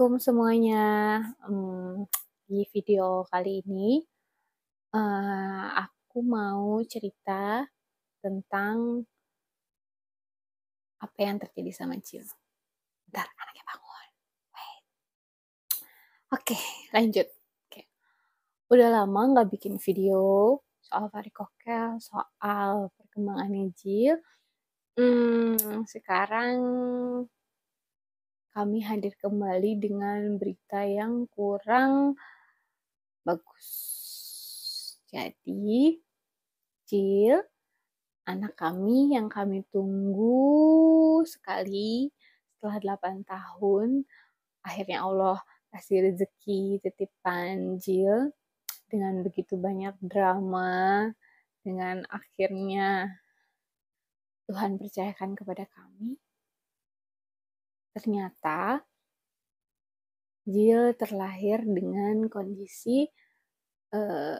Assalamualaikum semuanya. Hmm, di video kali ini uh, aku mau cerita tentang apa yang terjadi sama Jill. Bentar, anaknya bangun. Oke, okay, lanjut. Okay. Udah lama nggak bikin video soal varikokel, soal perkembangannya Jill. Hmm, sekarang kami hadir kembali dengan berita yang kurang bagus. Jadi, Jill, anak kami yang kami tunggu sekali setelah 8 tahun, akhirnya Allah kasih rezeki titipan Jill dengan begitu banyak drama, dengan akhirnya Tuhan percayakan kepada kami Ternyata Jill terlahir dengan kondisi eh,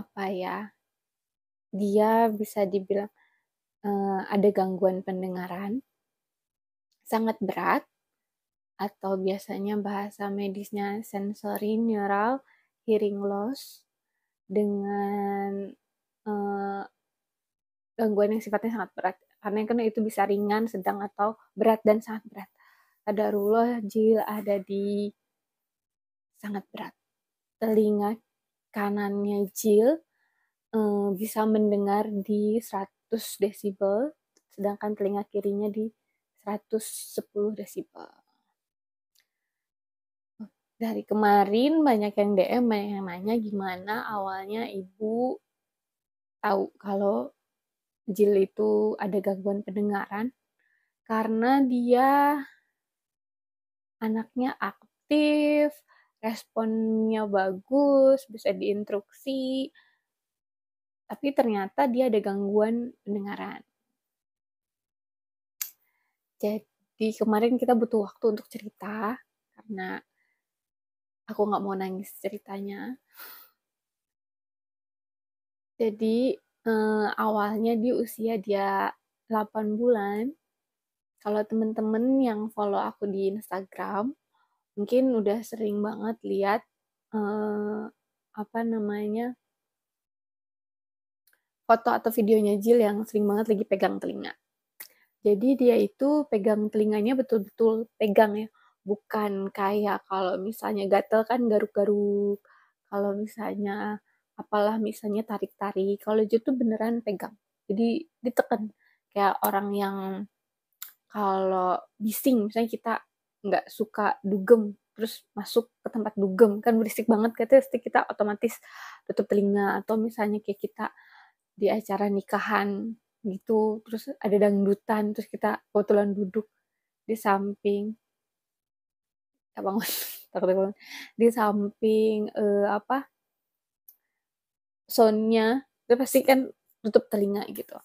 apa ya? Dia bisa dibilang eh, ada gangguan pendengaran sangat berat atau biasanya bahasa medisnya sensory neural hearing loss dengan eh, gangguan yang sifatnya sangat berat karena kan itu bisa ringan, sedang atau berat dan sangat berat. Ada Ruloh, jil ada di sangat berat. Telinga kanannya jil um, bisa mendengar di 100 desibel, sedangkan telinga kirinya di 110 desibel. Dari kemarin banyak yang DM, banyak yang nanya gimana awalnya ibu tahu kalau Jill itu ada gangguan pendengaran karena dia anaknya aktif, responnya bagus, bisa diinstruksi, tapi ternyata dia ada gangguan pendengaran. Jadi kemarin kita butuh waktu untuk cerita karena aku nggak mau nangis ceritanya. Jadi uh, awalnya di usia dia 8 bulan. Kalau temen-temen yang follow aku di Instagram, mungkin udah sering banget lihat, uh, apa namanya foto atau videonya Jill yang sering banget lagi pegang telinga. Jadi dia itu pegang telinganya betul-betul pegang ya, bukan kayak kalau misalnya gatel kan garuk-garuk, kalau misalnya apalah misalnya tarik-tarik kalau Joe tuh beneran pegang jadi ditekan kayak orang yang kalau bising misalnya kita nggak suka dugem terus masuk ke tempat dugem kan berisik banget katanya gitu, pasti kita otomatis tutup telinga atau misalnya kayak kita di acara nikahan gitu terus ada dangdutan terus kita kebetulan duduk di samping ya di samping eh, apa soundnya itu pasti kan tutup telinga gitu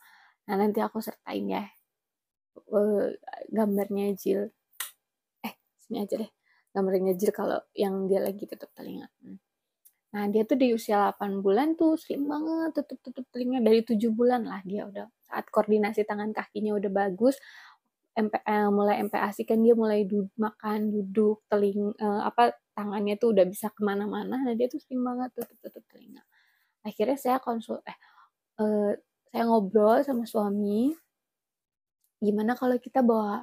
nah nanti aku sertain ya eh, gambarnya Jill eh sini aja deh gambarnya Jill kalau yang dia lagi tutup telinga hmm. nah dia tuh di usia 8 bulan tuh sering banget tutup tutup telinga dari 7 bulan lah dia udah saat koordinasi tangan kakinya udah bagus MP, eh, mulai MPASI kan dia mulai duduk, makan duduk teling eh, apa tangannya tuh udah bisa kemana-mana nah dia tuh sering banget tutup tutup telinga akhirnya saya konsul eh, eh saya ngobrol sama suami gimana kalau kita bawa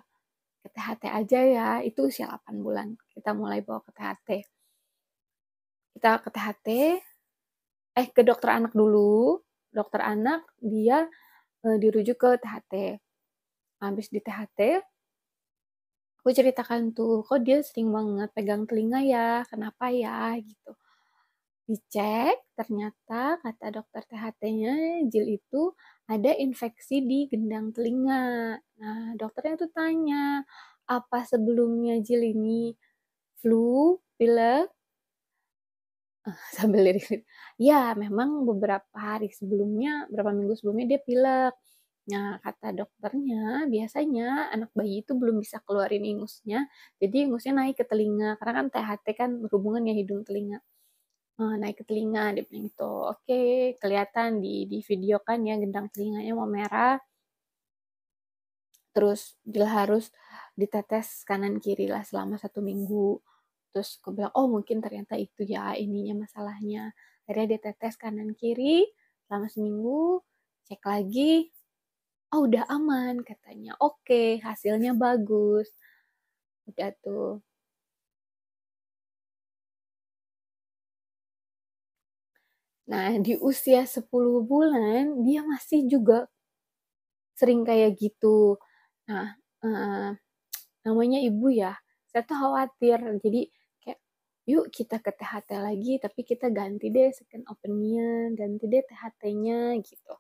ke THT aja ya itu usia 8 bulan kita mulai bawa ke THT kita ke THT eh ke dokter anak dulu dokter anak dia eh, dirujuk ke THT habis di THT aku ceritakan tuh kok dia sering banget pegang telinga ya kenapa ya gitu Dicek, ternyata kata dokter THT-nya Jil itu ada infeksi di gendang telinga. Nah, dokternya tuh tanya, apa sebelumnya Jil ini flu, pilek? sambil lirik, ya memang beberapa hari sebelumnya, beberapa minggu sebelumnya dia pilek. Nah, kata dokternya, biasanya anak bayi itu belum bisa keluarin ingusnya, jadi ingusnya naik ke telinga, karena kan THT kan berhubungan ya hidung telinga uh, naik ke telinga dia bilang gitu oke okay, kelihatan di di video kan ya gendang telinganya mau merah terus dia harus ditetes kanan kiri lah selama satu minggu terus aku bilang oh mungkin ternyata itu ya ininya masalahnya akhirnya dia tetes kanan kiri selama seminggu cek lagi oh udah aman katanya oke okay, hasilnya bagus udah tuh Nah, di usia 10 bulan dia masih juga sering kayak gitu. Nah, uh, namanya ibu ya. Saya tuh khawatir. Jadi kayak yuk kita ke THT lagi tapi kita ganti deh second opinion, ganti deh THT-nya gitu.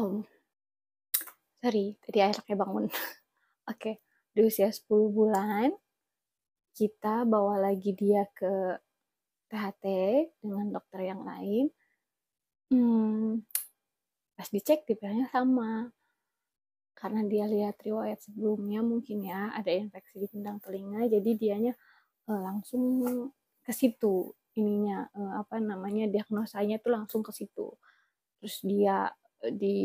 Oh. Sorry, tadi akhirnya bangun. Oke, okay. di usia 10 bulan kita bawa lagi dia ke THT dengan dokter yang lain hmm, pas dicek tipenya sama karena dia lihat riwayat sebelumnya mungkin ya ada infeksi di pindang telinga jadi dianya uh, langsung ke situ ininya uh, apa namanya diagnosanya tuh langsung ke situ terus dia uh, eh, di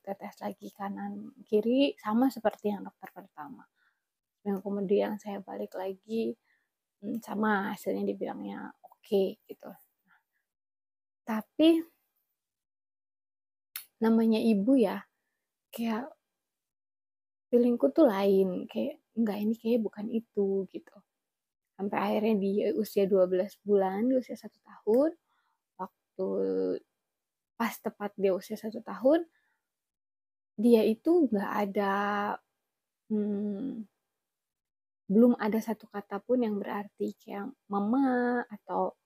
tetes lagi kanan kiri sama seperti yang dokter pertama dan kemudian saya balik lagi hmm, sama hasilnya dibilangnya okay, gitu. Tapi namanya ibu ya, kayak feelingku tuh lain, kayak enggak ini kayak bukan itu gitu. Sampai akhirnya di usia 12 bulan, di usia satu tahun, waktu pas tepat dia usia satu tahun, dia itu enggak ada hmm, belum ada satu kata pun yang berarti kayak mama atau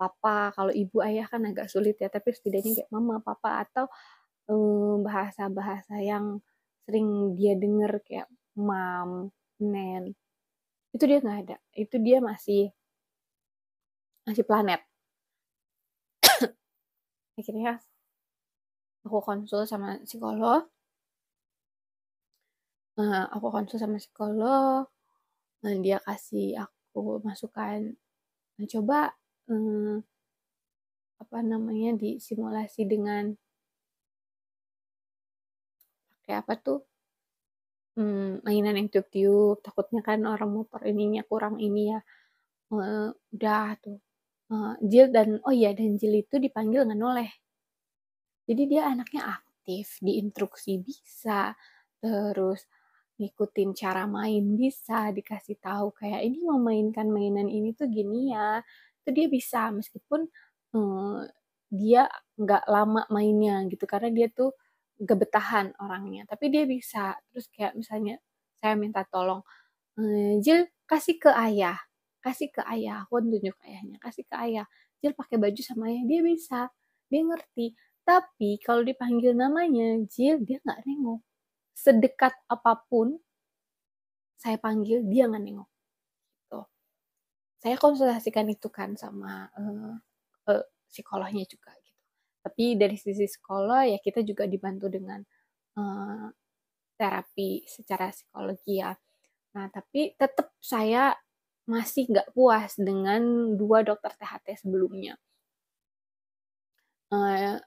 papa kalau ibu ayah kan agak sulit ya tapi setidaknya kayak mama papa atau eh, bahasa-bahasa um, yang sering dia dengar kayak mam nen itu dia nggak ada itu dia masih masih planet akhirnya aku konsul sama psikolog uh, aku konsul sama psikolog nah, dia kasih aku masukan nah, coba hmm, apa namanya disimulasi dengan pakai apa tuh hmm, mainan yang tiup-tiup takutnya kan orang motor ininya kurang ini ya uh, udah tuh uh, eh, Jil dan oh iya dan Jil itu dipanggil noleh jadi dia anaknya aktif diinstruksi bisa terus ngikutin cara main bisa dikasih tahu kayak ini memainkan mainan ini tuh gini ya itu dia bisa meskipun hmm, dia nggak lama mainnya gitu karena dia tuh gebetahan orangnya tapi dia bisa terus kayak misalnya saya minta tolong Jil kasih ke ayah kasih ke ayah aku tunjuk ayahnya kasih ke ayah Jil pakai baju sama ayah dia bisa dia ngerti tapi kalau dipanggil namanya Jil dia nggak nengok sedekat apapun saya panggil dia nggak nengok gitu. saya konsultasikan itu kan sama uh, uh, psikolognya juga gitu tapi dari sisi sekolah ya kita juga dibantu dengan uh, terapi secara psikologi ya nah tapi tetap saya masih nggak puas dengan dua dokter THT sebelumnya uh,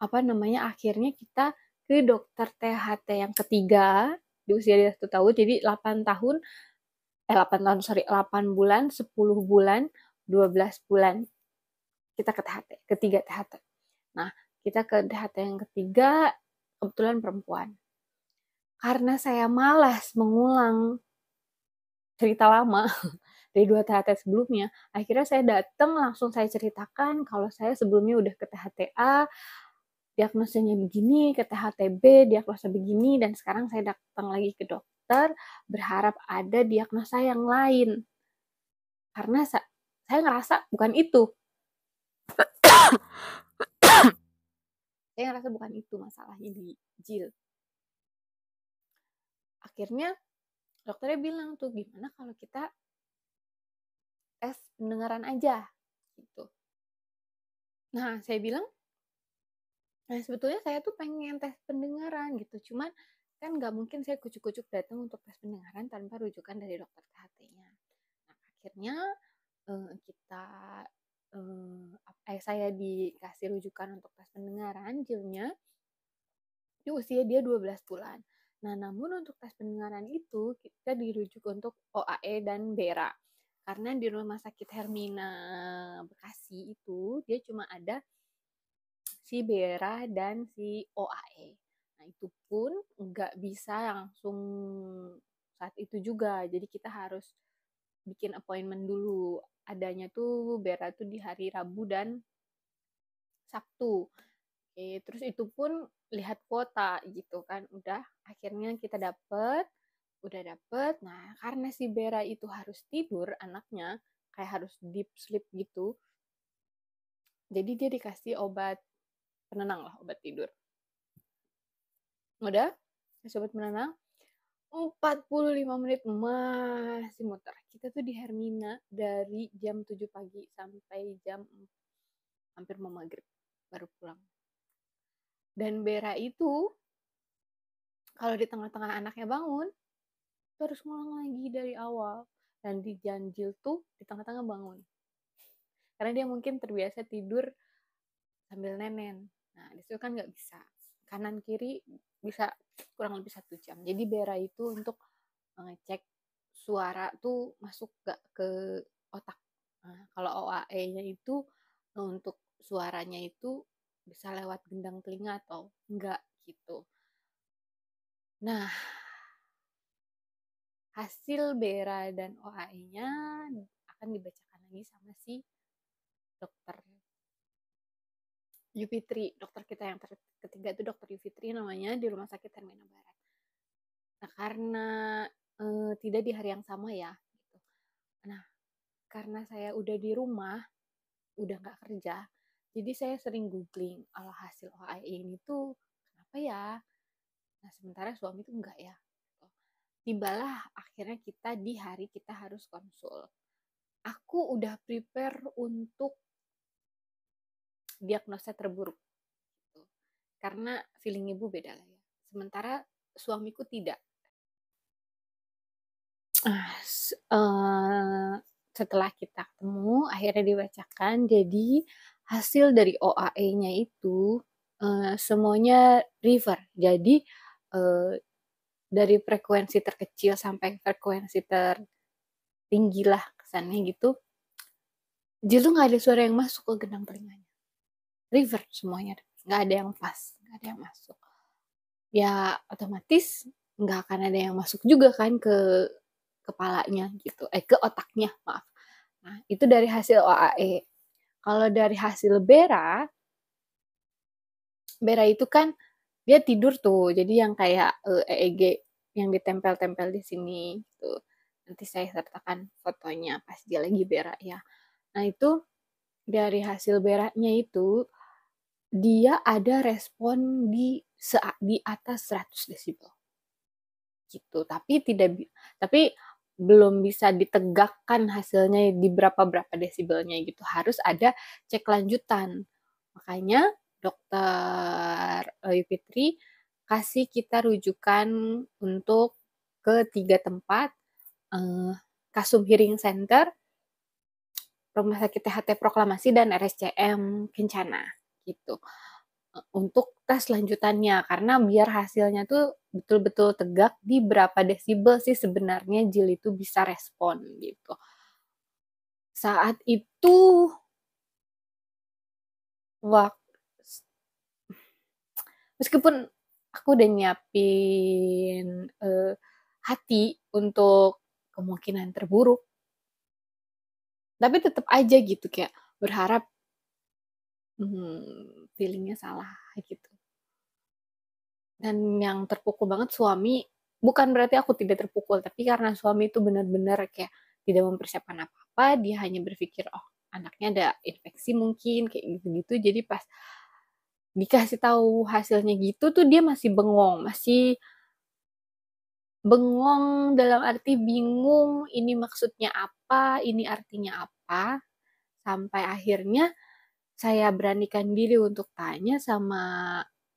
apa namanya akhirnya kita ke dokter THT yang ketiga di usia dia satu tahun jadi 8 tahun eh 8 tahun sorry 8 bulan 10 bulan 12 bulan kita ke THT ketiga THT nah kita ke THT yang ketiga kebetulan perempuan karena saya malas mengulang cerita lama dari dua THT sebelumnya akhirnya saya datang langsung saya ceritakan kalau saya sebelumnya udah ke THTA Diagnosenya begini, ke THTB, diagnosa begini, dan sekarang saya datang lagi ke dokter, berharap ada diagnosa yang lain. Karena sa saya ngerasa bukan itu. saya ngerasa bukan itu masalahnya di Jill. Akhirnya dokternya bilang tuh gimana kalau kita tes pendengaran aja gitu. Nah, saya bilang Nah sebetulnya saya tuh pengen tes pendengaran gitu, cuman kan nggak mungkin saya kucuk-kucuk datang untuk tes pendengaran tanpa rujukan dari dokter KHT-nya. Nah akhirnya eh, kita eh, eh, saya dikasih rujukan untuk tes pendengaran jilnya di usia dia 12 bulan. Nah namun untuk tes pendengaran itu kita dirujuk untuk OAE dan BERA. Karena di rumah sakit Hermina Bekasi itu dia cuma ada si BERA dan si OAE. Nah, itu pun nggak bisa langsung saat itu juga. Jadi kita harus bikin appointment dulu. Adanya tuh BERA tuh di hari Rabu dan Sabtu. Oke, terus itu pun lihat kuota gitu kan. Udah akhirnya kita dapet, udah dapet. Nah, karena si Bera itu harus tidur anaknya, kayak harus deep sleep gitu. Jadi dia dikasih obat penenang lah obat tidur. Udah, sobat menenang. 45 menit masih muter. Kita tuh di Hermina dari jam 7 pagi sampai jam hampir mau maghrib baru pulang. Dan Bera itu kalau di tengah-tengah anaknya bangun terus ngulang lagi dari awal dan di janjil tuh di tengah-tengah bangun. Karena dia mungkin terbiasa tidur sambil nenen Nah, disitu kan nggak bisa. Kanan kiri bisa kurang lebih satu jam. Jadi Bera itu untuk ngecek suara tuh masuk gak ke otak. Nah, kalau OAE-nya itu nah, untuk suaranya itu bisa lewat gendang telinga atau enggak gitu. Nah, hasil Bera dan OAE-nya akan dibacakan lagi sama si dokter Yufitri, dokter kita yang ketiga itu dokter Yufitri namanya di Rumah Sakit Hermina Barat. Nah, karena e, tidak di hari yang sama ya, gitu. Nah, karena saya udah di rumah, udah nggak kerja, jadi saya sering googling alhasil oh, OAI ini tuh kenapa ya? Nah, sementara suami tuh enggak ya. Gitu. Tibalah akhirnya kita di hari kita harus konsul. Aku udah prepare untuk diagnosa terburuk. Gitu. Karena feeling ibu beda lah ya. Sementara suamiku tidak. Uh, setelah kita ketemu, akhirnya dibacakan. Jadi hasil dari OAE-nya itu uh, semuanya river. Jadi uh, dari frekuensi terkecil sampai frekuensi tertinggi kesannya gitu. Jadi tuh nggak ada suara yang masuk ke genang telinganya river semuanya nggak ada yang pas nggak ada yang masuk ya otomatis nggak akan ada yang masuk juga kan ke kepalanya gitu eh ke otaknya maaf nah itu dari hasil OAE kalau dari hasil Bera Bera itu kan dia tidur tuh jadi yang kayak EEG eh, e yang ditempel-tempel di sini gitu nanti saya sertakan fotonya pas dia lagi Bera ya nah itu dari hasil beraknya itu dia ada respon di di atas 100 desibel. Gitu, tapi tidak tapi belum bisa ditegakkan hasilnya di berapa berapa desibelnya gitu. Harus ada cek lanjutan. Makanya dokter Fitri eh, kasih kita rujukan untuk ke tiga tempat eh, Kasum Hearing Center, Rumah Sakit THT Proklamasi dan RSCM Kencana gitu e, untuk tes lanjutannya karena biar hasilnya tuh betul-betul tegak di berapa desibel sih sebenarnya jil itu bisa respon gitu. Saat itu waktu meskipun aku udah nyiapin uh, hati untuk kemungkinan terburuk tapi tetap aja gitu kayak berharap Mhm, feelingnya salah gitu. Dan yang terpukul banget suami, bukan berarti aku tidak terpukul, tapi karena suami itu benar-benar kayak tidak mempersiapkan apa-apa, dia hanya berpikir, oh anaknya ada infeksi mungkin, kayak gitu-gitu. Jadi pas dikasih tahu hasilnya gitu tuh dia masih bengong, masih bengong dalam arti bingung ini maksudnya apa, ini artinya apa, sampai akhirnya saya beranikan diri untuk tanya sama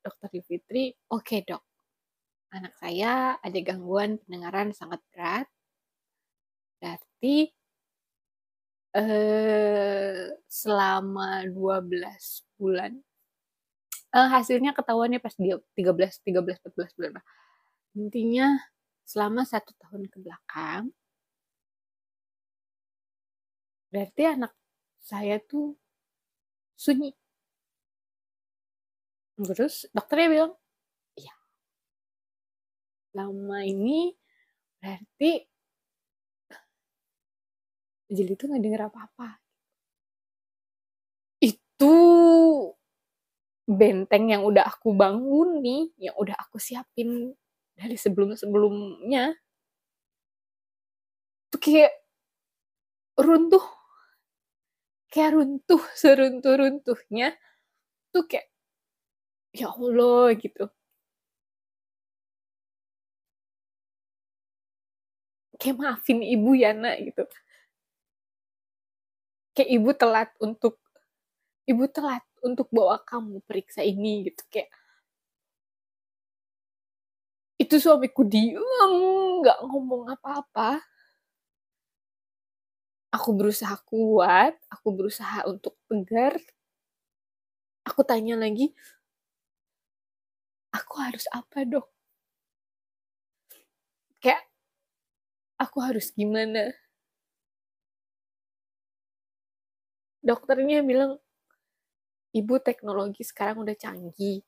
dokter Fitri, oke okay, dok, anak saya ada gangguan pendengaran sangat berat, berarti eh, selama 12 bulan, eh, hasilnya ketahuannya pas dia 13, 13, 14 bulan. Intinya selama satu tahun ke belakang, berarti anak saya tuh sunyi terus dokternya bilang iya lama ini berarti jadi itu nggak denger apa-apa itu benteng yang udah aku bangun nih yang udah aku siapin dari sebelum-sebelumnya itu kayak runtuh kayak runtuh seruntuh-runtuhnya tuh kayak ya Allah gitu. Kayak maafin ibu ya nak gitu. Kayak ibu telat untuk ibu telat untuk bawa kamu periksa ini gitu kayak itu suamiku diem nggak ngomong apa-apa aku berusaha kuat, aku berusaha untuk tegar. Aku tanya lagi, aku harus apa dok? Kayak, aku harus gimana? Dokternya bilang, ibu teknologi sekarang udah canggih.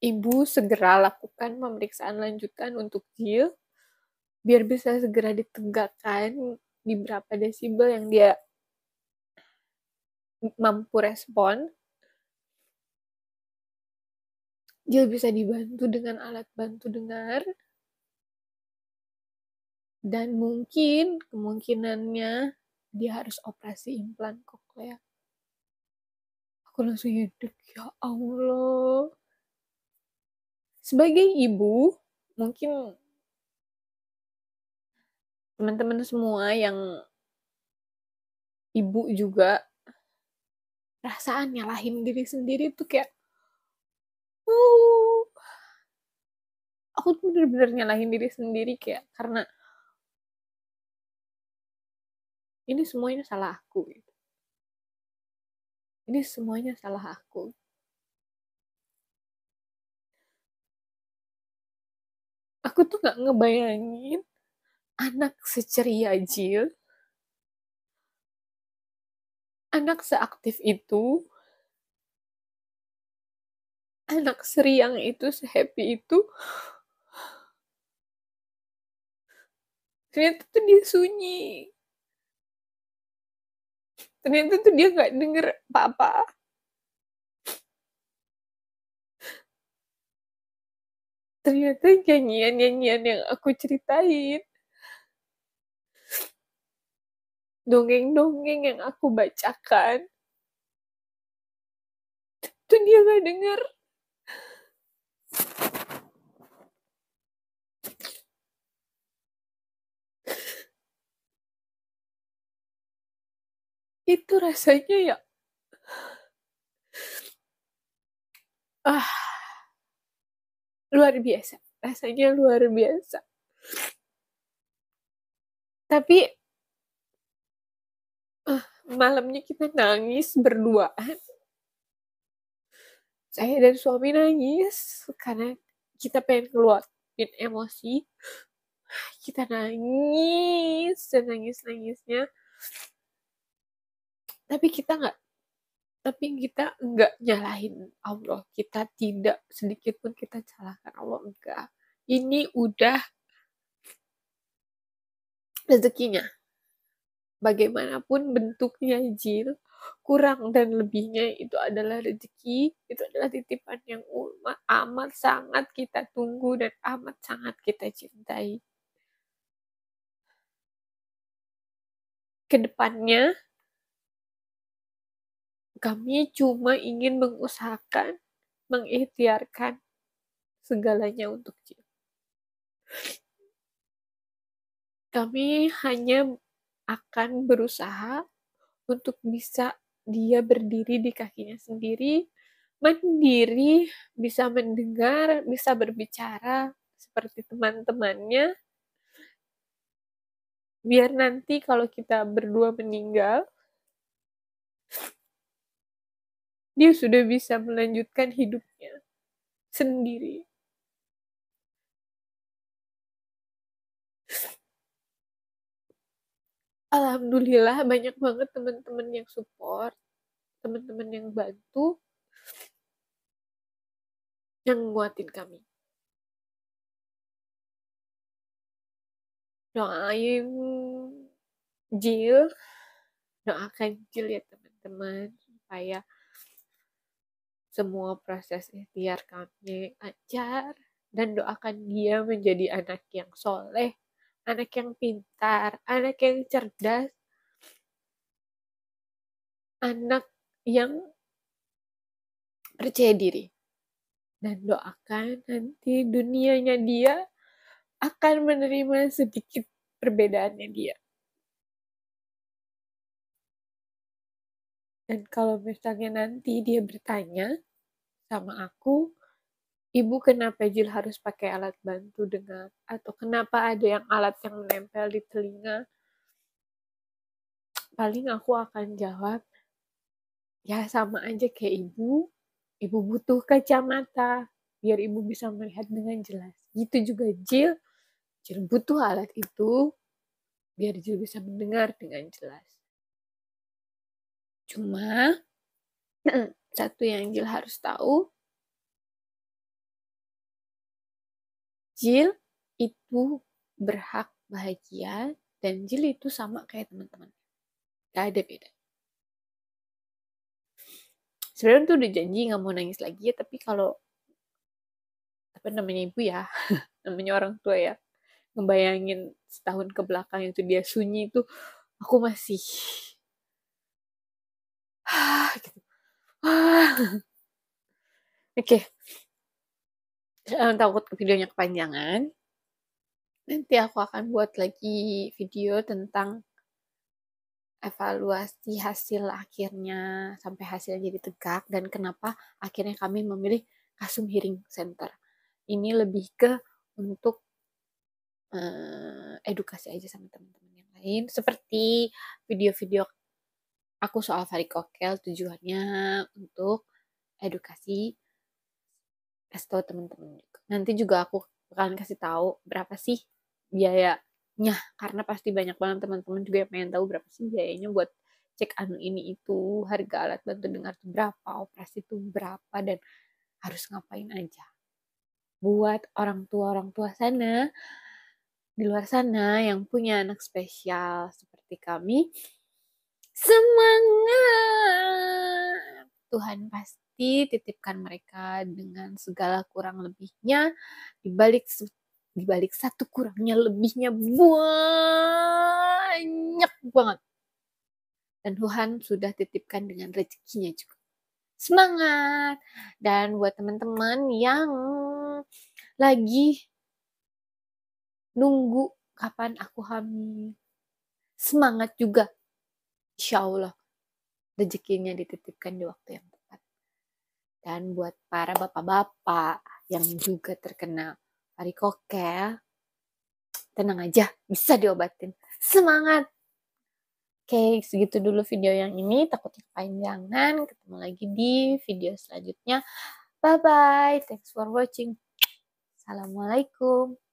Ibu segera lakukan pemeriksaan lanjutan untuk Jill biar bisa segera ditegakkan di berapa desibel yang dia mampu respon dia bisa dibantu dengan alat bantu dengar dan mungkin kemungkinannya dia harus operasi implan koklea aku langsung hidup ya Allah sebagai ibu mungkin teman-teman semua yang ibu juga perasaan nyalahin diri sendiri tuh kayak uh, aku tuh bener-bener nyalahin diri sendiri kayak karena ini semuanya salah aku gitu. ini semuanya salah aku aku tuh nggak ngebayangin anak seceria Jill, anak seaktif itu, anak seriang itu, sehappy itu, ternyata tuh dia sunyi. Ternyata tuh dia nggak denger apa-apa. Ternyata nyanyian-nyanyian yang aku ceritain dongeng-dongeng yang aku bacakan itu dia gak denger itu rasanya ya ah luar biasa rasanya luar biasa tapi malamnya kita nangis berduaan saya dan suami nangis karena kita pengen keluarin emosi kita nangis dan nangis nangisnya tapi kita nggak tapi kita nggak nyalahin Allah kita tidak sedikit pun kita salahkan Allah enggak ini udah rezekinya bagaimanapun bentuknya jil kurang dan lebihnya itu adalah rezeki itu adalah titipan yang umat, amat sangat kita tunggu dan amat sangat kita cintai kedepannya kami cuma ingin mengusahakan mengikhtiarkan segalanya untuk Jil. Kami hanya akan berusaha untuk bisa dia berdiri di kakinya sendiri, mandiri, bisa mendengar, bisa berbicara seperti teman-temannya. Biar nanti kalau kita berdua meninggal, dia sudah bisa melanjutkan hidupnya sendiri. alhamdulillah banyak banget teman-teman yang support teman-teman yang bantu yang nguatin kami doain Jill doakan Jill ya teman-teman supaya semua proses ikhtiar kami ajar dan doakan dia menjadi anak yang soleh anak yang pintar, anak yang cerdas, anak yang percaya diri. Dan doakan nanti dunianya dia akan menerima sedikit perbedaannya dia. Dan kalau misalnya nanti dia bertanya sama aku, ibu kenapa Jill harus pakai alat bantu dengar atau kenapa ada yang alat yang menempel di telinga paling aku akan jawab ya sama aja kayak ibu ibu butuh kacamata biar ibu bisa melihat dengan jelas gitu juga Jill, Jill butuh alat itu biar Jill bisa mendengar dengan jelas cuma satu yang Jill harus tahu Jill itu berhak bahagia dan Jill itu sama kayak teman-teman. Gak ada beda. Sebenarnya tuh udah janji nggak mau nangis lagi ya, tapi kalau apa namanya ibu ya, namanya orang tua ya, ngebayangin setahun ke belakang itu dia sunyi itu aku masih gitu. Oke. Okay. Eh, takut videonya kepanjangan. Nanti aku akan buat lagi video tentang evaluasi hasil akhirnya sampai hasilnya jadi tegak dan kenapa akhirnya kami memilih Kasum Hearing Center. Ini lebih ke untuk uh, edukasi aja sama teman-teman yang lain seperti video-video aku soal varikokel tujuannya untuk edukasi kasih tahu teman-teman juga. Nanti juga aku akan kasih tahu berapa sih biayanya karena pasti banyak banget teman-teman juga yang pengen tahu berapa sih biayanya buat cek anu ini itu, harga alat bantu dengar itu berapa, operasi itu berapa dan harus ngapain aja. Buat orang tua-orang tua sana di luar sana yang punya anak spesial seperti kami, semangat. Tuhan pasti hati, titipkan mereka dengan segala kurang lebihnya di balik di balik satu kurangnya lebihnya banyak banget. Dan Tuhan sudah titipkan dengan rezekinya juga. Semangat. Dan buat teman-teman yang lagi nunggu kapan aku hamil. Semangat juga. Insya Allah rezekinya dititipkan di waktu yang tepat dan buat para bapak-bapak yang juga terkena varikokel, ya. tenang aja, bisa diobatin. Semangat! Oke, segitu dulu video yang ini. Takutnya kepanjangan. Ketemu lagi di video selanjutnya. Bye-bye. Thanks for watching. Assalamualaikum.